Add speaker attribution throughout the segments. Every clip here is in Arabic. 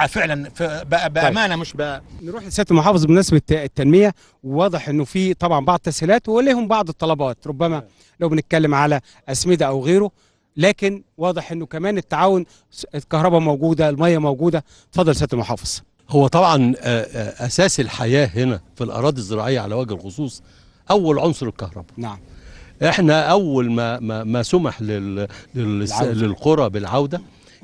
Speaker 1: آه، فعلا بامانه طيب. مش ب... نروح
Speaker 2: لسياده المحافظ بمناسبه التنميه واضح انه في طبعا بعض التسهيلات وليهم بعض الطلبات ربما طيب. لو بنتكلم على اسمده او غيره لكن واضح انه كمان التعاون الكهرباء موجوده الميه موجوده اتفضل سياده المحافظ هو طبعا آه، آه، اساس الحياه هنا في الاراضي الزراعيه على وجه
Speaker 3: الخصوص اول عنصر الكهرباء نعم احنا اول ما ما, ما سمح لل... للقرى بالعوده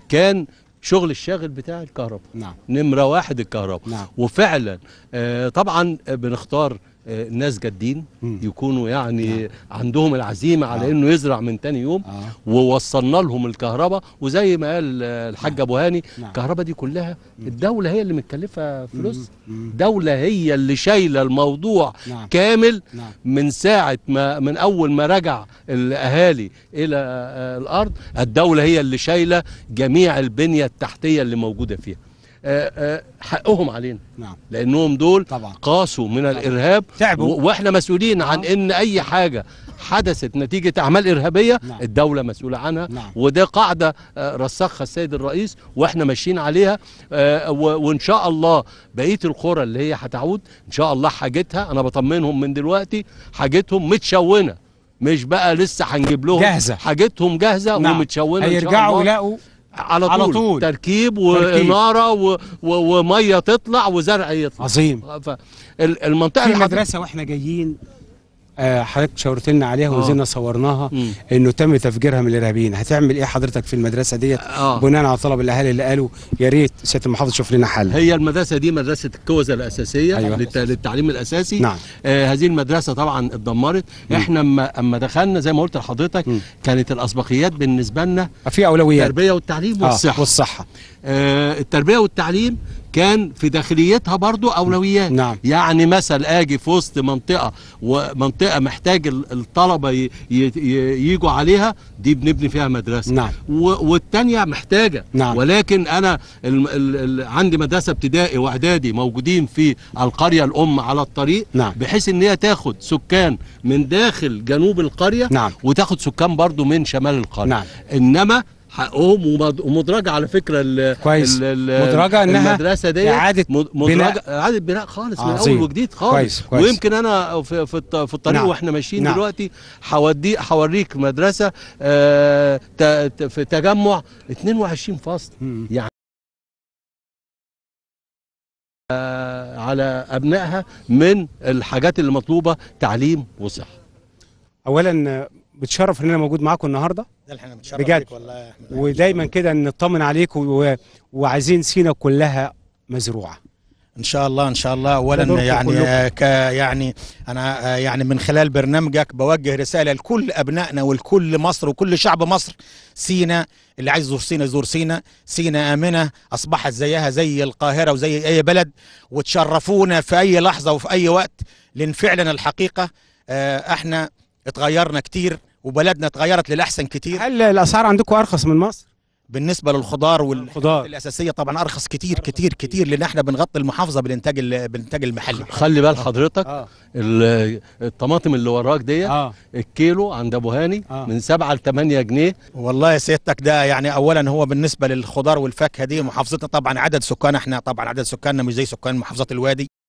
Speaker 3: كان شغل الشاغل بتاع الكهرباء نعم نمره واحد الكهرباء نعم. وفعلا آه طبعا بنختار آه، ناس جادين يكونوا يعني آه. عندهم العزيمه على آه. انه يزرع من تاني يوم آه. ووصلنا لهم الكهرباء وزي ما قال الحاج نعم. ابو هاني الكهرباء دي كلها الدوله هي اللي
Speaker 2: متكلفه فلوس
Speaker 3: دوله هي اللي شايله الموضوع نعم. كامل نعم. من ساعه ما من اول ما رجع الاهالي الى آه، الارض الدوله هي اللي شايله جميع البنيه التحتيه اللي موجوده فيها آه، آه، حقهم علينا نعم. لانهم دول طبعا. قاسوا من طبعا. الارهاب تعبوا واحنا مسؤولين نعم. عن ان اي حاجه حدثت نتيجة أعمال إرهابية نعم. الدولة مسؤولة عنها نعم. وده قاعدة رسخها السيد الرئيس وإحنا ماشيين عليها وإن شاء الله بقية القرى اللي هي هتعود إن شاء الله حاجتها أنا بطمنهم من دلوقتي حاجتهم متشونة مش بقى لسه هنجيب لهم جاهزة حاجتهم جاهزة نعم. ومتشونة هيرجعوا يلاقوا على طول, على طول. تركيب واناره و... و... وميه تطلع وزرع يطلع عظيم المنطقه في المدرسه واحنا
Speaker 2: جايين آه، حضرتك شاورت لنا عليها آه. ونزلنا صورناها انه تم تفجيرها من الارهابيين هتعمل ايه حضرتك في المدرسه ديت آه. بناء على طلب الاهالي اللي قالوا يا ريت سياده المحافظ تشوف لنا حل هي المدرسه دي مدرسه الكوزه الاساسيه أيوة. للتعليم الاساسي نعم. آه
Speaker 3: هذه المدرسه طبعا اتدمرت احنا اما اما دخلنا زي ما قلت لحضرتك كانت الاسبقيات بالنسبه لنا في اولويات التربيه والتعليم والصحه آه والصحه آه التربيه والتعليم كان في داخليتها برضو أولويات نعم. يعني مثل أجي في وسط منطقة ومنطقة محتاج الطلبة ييجوا عليها دي بنبني فيها مدرسة نعم. والتانية محتاجة نعم. ولكن أنا الـ الـ الـ عندي مدرسة ابتدائي وإعدادي موجودين في القرية الأم على الطريق نعم. بحيث إن هي تاخد سكان من داخل جنوب القرية نعم. وتاخد سكان برضو من شمال القرية نعم. إنما حقهم ومدرجه على فكره الـ كويس الـ مدرجه انها المدرسه دي اعاده مدرجه اعاده بناء خالص عظيم. من اول وجديد خالص كويس كويس ويمكن انا في في الطريق نعم. واحنا ماشيين نعم. دلوقتي حودي هوريك مدرسه آه في تجمع 22 فصل يعني
Speaker 2: آه، على ابنائها من الحاجات اللي مطلوبه تعليم وصحه. اولا بتشرف ان انا موجود معاكم النهارده
Speaker 1: ده احنا بنتشرف بجد والله يا احمد ودايما كده
Speaker 2: نطمن عليكم و... وعايزين سينا كلها
Speaker 1: مزروعه ان شاء الله ان شاء الله اولا يعني ك يعني انا يعني من خلال برنامجك بوجه رساله لكل ابنائنا ولكل مصر وكل شعب مصر سينا اللي عايز يزور سينا يزور سينا سينا امنه اصبحت زيها زي القاهره وزي اي بلد وتشرفونا في اي لحظه وفي اي وقت لان فعلا الحقيقه آه، احنا اتغيرنا كتير وبلدنا اتغيرت للاحسن كتير هل الاسعار عندكم ارخص من مصر بالنسبه للخضار والخضار الاساسيه طبعا ارخص كتير كتير كتير لان احنا بنغطي المحافظه بالانتاج بالانتاج المحلي خلي بال آه. حضرتك آه.
Speaker 3: الطماطم اللي وراك دي آه. الكيلو عند ابو هاني آه. من 7 ل 8 جنيه
Speaker 1: والله يا سيادتك ده يعني اولا هو بالنسبه للخضار والفاكهه دي محافظتنا طبعا عدد سكان احنا طبعا عدد سكاننا مش زي سكان محافظات الوادي